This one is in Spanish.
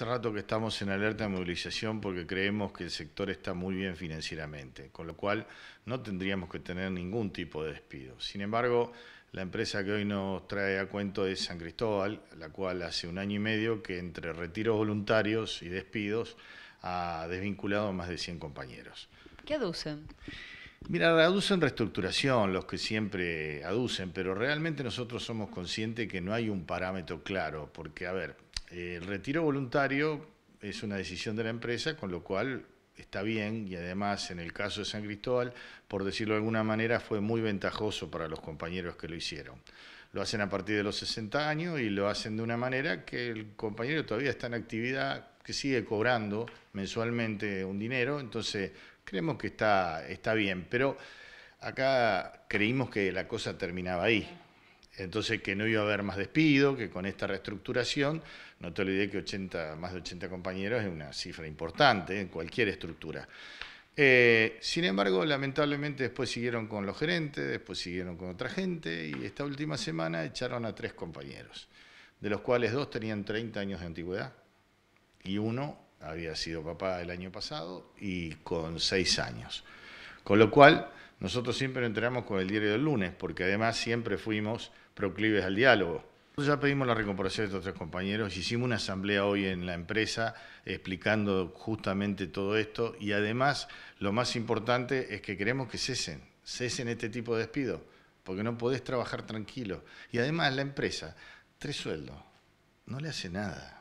Hace rato que estamos en alerta de movilización porque creemos que el sector está muy bien financieramente, con lo cual no tendríamos que tener ningún tipo de despido. Sin embargo, la empresa que hoy nos trae a cuento es San Cristóbal, la cual hace un año y medio que entre retiros voluntarios y despidos ha desvinculado a más de 100 compañeros. ¿Qué aducen? Mira, aducen reestructuración, los que siempre aducen, pero realmente nosotros somos conscientes que no hay un parámetro claro, porque, a ver, el retiro voluntario es una decisión de la empresa, con lo cual está bien y además en el caso de San Cristóbal, por decirlo de alguna manera, fue muy ventajoso para los compañeros que lo hicieron. Lo hacen a partir de los 60 años y lo hacen de una manera que el compañero todavía está en actividad, que sigue cobrando mensualmente un dinero, entonces creemos que está, está bien, pero acá creímos que la cosa terminaba ahí. Entonces que no iba a haber más despido, que con esta reestructuración, no te olvidé que 80, más de 80 compañeros es una cifra importante en cualquier estructura. Eh, sin embargo, lamentablemente después siguieron con los gerentes, después siguieron con otra gente y esta última semana echaron a tres compañeros, de los cuales dos tenían 30 años de antigüedad y uno había sido papá el año pasado y con seis años. Con lo cual, nosotros siempre nos enteramos con el diario del lunes, porque además siempre fuimos proclives al diálogo. Ya pedimos la recuperación de estos tres compañeros, hicimos una asamblea hoy en la empresa explicando justamente todo esto y además lo más importante es que queremos que cesen, cesen este tipo de despido, porque no podés trabajar tranquilo. Y además la empresa, tres sueldos, no le hace nada.